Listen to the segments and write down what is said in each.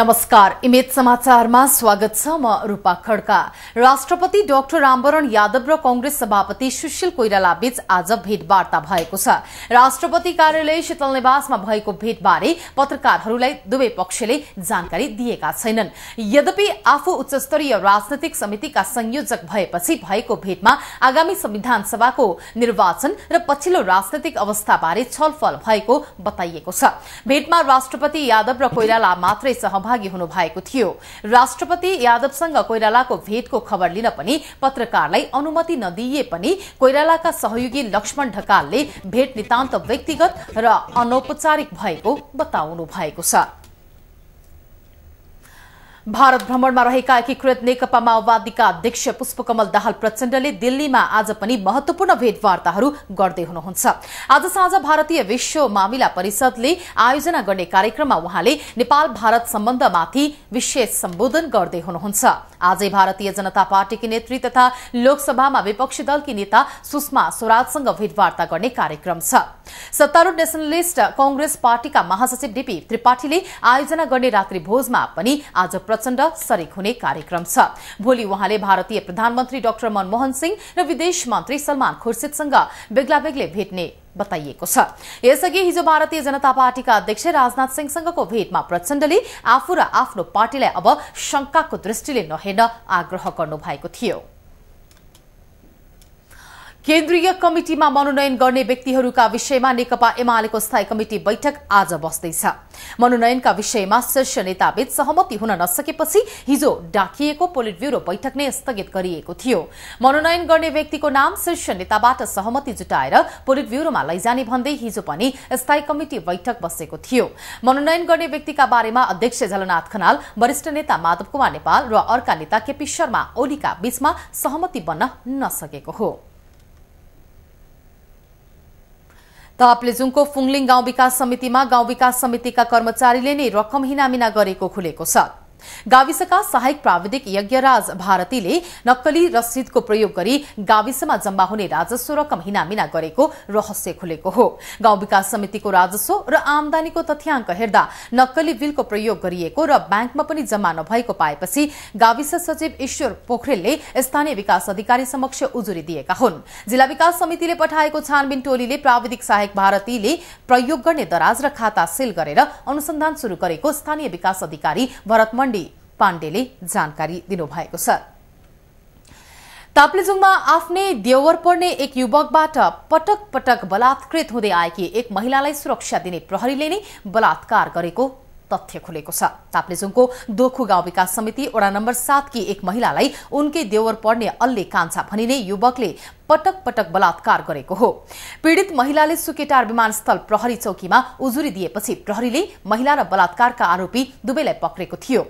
नमस्कार इमेज समाचारमा स्वागत छ म रूपा खड्का राष्ट्रपति डाक्टर रामवरण यादव र कंग्रेस सभापति सुशील बीच आज भेटवार्ता भएको छ राष्ट्रपति कार्यालय शीतल निवासमा भएको भेटबारे पत्रकारहरूलाई दुवै पक्षले जानकारी दिएका छैनन् यद्यपि आफू उच्चस्तरीय राजनैतिक समितिका संयोजक भएपछि भएको भेटमा आगामी संविधान सभाको निर्वाचन र पछिल्लो राजनैतिक अवस्थाबारे छलफल भएको बताइएको छ भेटमा राष्ट्रपति यादव र कोइराला मात्रै सहभागी सहभागी हुनुभएको थियो राष्ट्रपति यादवसँग कोइरालाको भेटको खबर लिन पनि पत्रकारलाई अनुमति नदिए पनि कोइरालाका सहयोगी लक्ष्मण ढकालले भेट नितान्त व्यक्तिगत र अनौपचारिक भएको बताउनु भएको छ भारत भ्रमणमा रहेका एकीकृत नेकपा माओवादीका अध्यक्ष पुष्पकमल दाहाल प्रचण्डले दिल्लीमा आज पनि महत्वपूर्ण भेटवार्ताहरू गर्दै हुनुहुन्छ आज साँझ भारतीय विश्व मामिला परिषदले आयोजना गर्ने कार्यक्रममा वहाँले नेपाल भारत सम्बन्धमाथि विशेष सम्बोधन गर्दै हुनुहुन्छ आजै भारतीय जनता पार्टीकी नेत्री तथा लोकसभामा विपक्षी दलकी नेता सुषमा स्वराजसँग भेटवार्ता गर्ने कार्यक्रम छ सत्तारूढ़ नेशनलिस्ट कंग्रेस पार्टीका महासचिव डीपी त्रिपाठीले आयोजना गर्ने रात्रिभोजमा पनि आज प्रचण्ड सरेक हुने कार्यक्रम छ भोलि उहाँले भारतीय प्रधानमन्त्री डाक्टर मनमोहन सिंह र विदेश मन्त्री सलमान खुर्सेदसँग बेग्ला बेग्लै भेट्ने बताइएको छ यसअघि हिजो भारतीय जनता पार्टीका अध्यक्ष राजनाथ सिंहसँगको भेटमा प्रचण्डले आफू र आफ्नो पार्टीलाई अब शंकाको दृष्टिले नहेर्न आग्रह गर्नुभएको थियो केन्द्रीय कमिटिमा मनोनयन गर्ने व्यक्तिहरूका विषयमा नेकपा एमालेको स्थायी कमिटी बैठक आज बस्दैछ मनोनयनका विषयमा शीर्ष नेताबीच सहमति हुन नसकेपछि हिजो डाकिएको पोलिट ब्युरो बैठक नै स्थगित गरिएको थियो मनोनयन गर्ने व्यक्तिको नाम शीर्ष नेताबाट सहमति जुटाएर पोलिट ब्युरोमा लैजाने भन्दै हिजो पनि स्थायी कमिटी बैठक बसेको थियो मनोनयन गर्ने व्यक्तिका बारेमा अध्यक्ष झलनाथ खनाल वरिष्ठ नेता माधव कुमार नेपाल र अर्का नेता केपी शर्मा ओलीका बीचमा सहमति बन्न नसकेको हो तहप्लेजुङको फुङलिङ गाउँ विकास समितिमा गाउँ विकास समितिका कर्मचारीले नै रकम हिनामिना गरेको खुलेको छ गाविसका सहायक प्राविधिक यज्ञराज भारतीले नक्कली रसिदको प्रयोग गरी गाविसमा जम्मा हुने राजस्व रकम हिनामिना गरेको रहस्य खुलेको हो गाउँ विकास समितिको राजस्व र आमदानीको तथ्याङ्क हेर्दा नक्कली बिलको प्रयोग गरिएको र ब्याङ्कमा पनि जम्मा नभएको पाएपछि गाविस सचिव ईश्वर पोखरेलले स्थानीय विकास अधिकारी समक्ष उजुरी दिएका हुन् जिल्ला विकास समितिले पठाएको छानबिन टोलीले प्राविधिक सहायक भारतीले प्रयोग गर्ने दराज र खाता सेल गरेर अनुसन्धान शुरू गरेको स्थानीय विकास अधिकारी भरतमण पाण्डे पाण्डेले जानकारी दिनुभएको छ ताप्लेजुङमा आफ्नै देवर पर्ने एक युवकबाट पटक पटक बलात्कृत हुँदै आएकी एक महिलालाई सुरक्षा दिने प्रहरीले नै बलात्कार गरेको तथ्य खुलेको छ ताप्लेजुङको दोखु गाउँ विकास समिति वडा नम्बर सातकी एक महिलालाई उनकै देवर पर्ने अल्ले कान्छा भनिने युवकले पटक पटक बलात्कार गरेको हो पीड़ित महिलाले सुकेटार विमानस्थल प्रहरी चौकीमा उजुरी दिएपछि प्रहरीले महिला र बलात्कारका आरोपी दुवैलाई पक्रेको थियो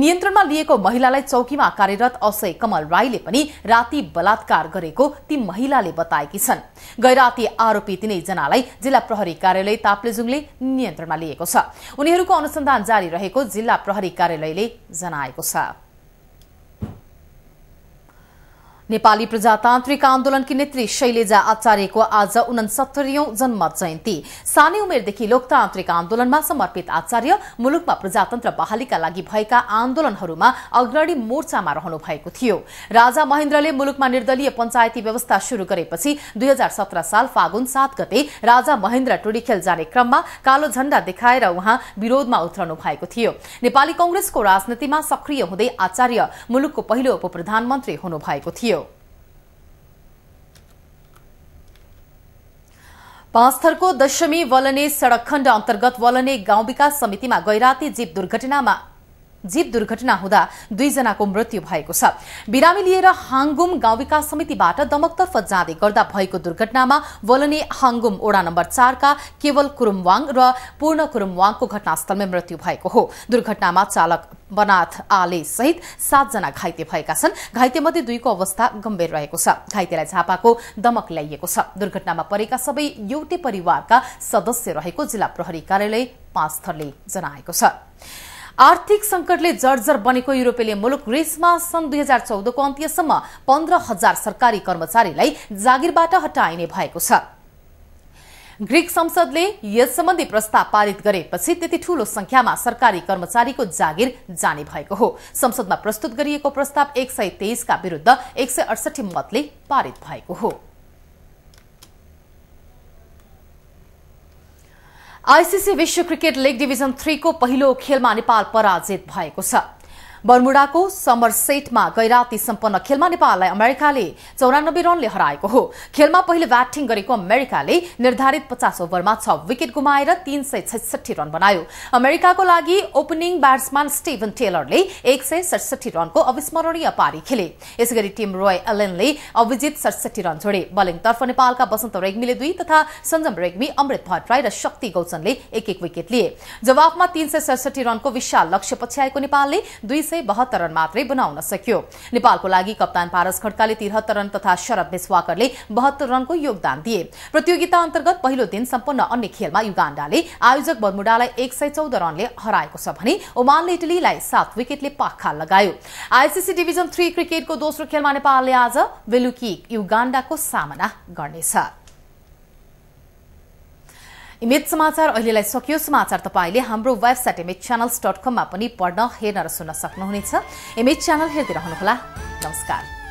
नियन्त्रणमा लिएको महिलालाई चौकीमा कार्यरत असय कमल राईले पनि राति बलात्कार गरेको ती महिलाले बताएकी छन् गैराती आरोपी तिनैजनालाई जिल्ला प्रहरी कार्यालय ताप्लेजुङले नियन्त्रणमा लिएको छ उनीहरूको अनुसन्धान जारी रहेको जिल्ला प्रहरी कार्यालयले जनाएको छ नेपाली प्रजातान्त्रिक आन्दोलनकी नेत्री शैलेजा आचार्यको आज उनसत्तरीौं जन्म जयन्ती सानै उमेरदेखि लोकतान्त्रिक आन्दोलनमा समर्पित आचार्य मुलुकमा प्रजातन्त्र बहालीका लागि भएका आन्दोलनहरूमा अग्रणी मोर्चामा रहनु भएको थियो राजा महेन्द्रले मुलुकमा निर्दलीय पञ्चायती व्यवस्था शुरू गरेपछि दुई साल फागुन सात गते राजा महेन्द्र टुडीखेल जाने क्रममा कालो झण्डा देखाएर उहाँ विरोधमा उत्रनु भएको थियो नेपाली कंग्रेसको राजनीतिमा सक्रिय हुँदै आचार्य मुलुकको पहिलो उप प्रधानमन्त्री हुनुभएको थियो पाँचथरको दशमी वलने सड़क खण्ड अन्तर्गत वलने गाउँ विकास समितिमा गैराती जीप दुर्घटनामा जीप दुर्घटना हुँदा दुईजनाको मृत्यु भएको छ बिरामी लिएर हाङगुम गाउँ विकास समितिबाट दमकतर्फ जाँदै गर्दा भएको दुर्घटनामा वलने हाङगुम ओडा नम्बर चारका केवल कुरुमवाङ र पूर्ण कुरुमवाङको घटनास्थलमै मृत्यु भएको हो दुर्घटनामा चालक बनाथ आले सहित सातजना घाइते भएका छन् घाइते मध्ये दुईको अवस्था गम्भीर रहेको छ घाइतेलाई झापाको दमक ल्याइएको छ दुर्घटनामा परेका सबै एउटै परिवारका सदस्य रहेको जिल्ला प्रहरी कार्यालय पाँच थरले जनाएको छ आर्थिक संकटले जर्जर बनेको युरोपेली मुलुक ग्रिसमा सन् दुई हजार चौधको अन्त्यसम्म पन्ध्र हजार सरकारी कर्मचारीलाई जागिरबाट हटाइने भएको छ ग्रिक संसदले यस सम्बन्धी प्रस्ताव पारित गरेपछि त्यति ठूलो संख्यामा सरकारी कर्मचारीको जागिर जाने भएको हो संसदमा प्रस्तुत गरिएको प्रस्ताव एक सय तेइसका विरूद्ध एक सय अडसठी मतले पारित भएको हो आइसिसी विश्व क्रिकेट लिग डिभिजन थ्रीको पहिलो खेलमा नेपाल पराजित भएको छ बर्मुडाको समरसेटमा गैराती सम्पन्न खेलमा नेपाललाई अमेरिकाले चौरानब्बे रनले हराएको हो खेलमा पहिले ब्याटिङ गरेको अमेरिकाले निर्धारित पचास ओभरमा छ विकेट गुमाएर तीन सय छैसठी रन बनायो अमेरिकाको लागि ओपनिङ ब्याट्सम्यान स्टिभन टेलरले एक सय सडसठी रनको अविस्मरणीय पारी खेले यसगरी टिम रोय एलेनले अभिजित सडसठी रन जोडे बलिङतर्फ नेपालका बसन्त रेग्मीले दुई तथा सञ्जम रेग्मी अमृत भट्टराई र शक्ति गौचनले एक एक विकेट लिए जवाफमा तीन सय सडसठी रनको विशाल लक्ष्य पछ्याएको नेपालले दुई सय बहत्तर रन मात्रै बनाउन सक्यो नेपालको लागि कप्तान पारस खड्काले त्रिहत्तर रन तथा शरद विश्वाकरले बहत्तर रनको योगदान दिए प्रतियोगिता अन्तर्गत पहिलो दिन सम्पन्न अन्य खेलमा युगाण्डाले आयोजक बर्मुडालाई एक सय चौध रनले हराएको छ भने ओमानले इटलीलाई सात विकेटले पाखा लगायो आइसिसी डिभिजन थ्री क्रिकेटको दोस्रो खेलमा नेपालले आज बेलुकी युगाण्डाको सामना गर्नेछ इमेज समाचार अहिलेलाई सकियो समाचार तपाईँले हाम्रो वेबसाइट इमेज च्यानल्स डट कममा पनि पढ्न हेर्न र सुन्न सक्नुहुनेछ इमेज च्यानल हेर्दै रहनुहोला नमस्कार